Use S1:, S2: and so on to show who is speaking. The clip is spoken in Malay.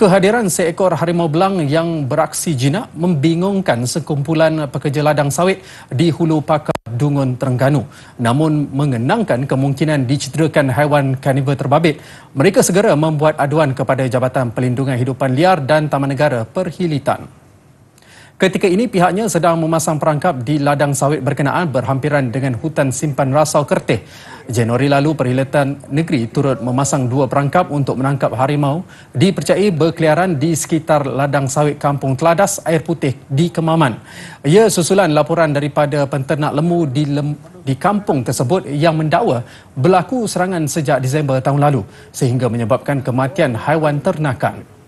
S1: Kehadiran seekor harimau belang yang beraksi jinak membingungkan sekumpulan pekerja ladang sawit di Hulu Pakar Dungun Terengganu. Namun mengenangkan kemungkinan dicederakan haiwan karnivor terbabit, mereka segera membuat aduan kepada Jabatan Pelindungan Hidupan Liar dan Taman Negara Perhilitan. Ketika ini pihaknya sedang memasang perangkap di ladang sawit berkenaan berhampiran dengan hutan simpan rasau kertih. Januari lalu Perhilatan Negeri turut memasang dua perangkap untuk menangkap harimau dipercayai berkeliaran di sekitar ladang sawit kampung Teladas Air Putih di Kemaman. Ia susulan laporan daripada penternak lemu di lem di kampung tersebut yang mendakwa berlaku serangan sejak Disember tahun lalu sehingga menyebabkan kematian haiwan ternakan.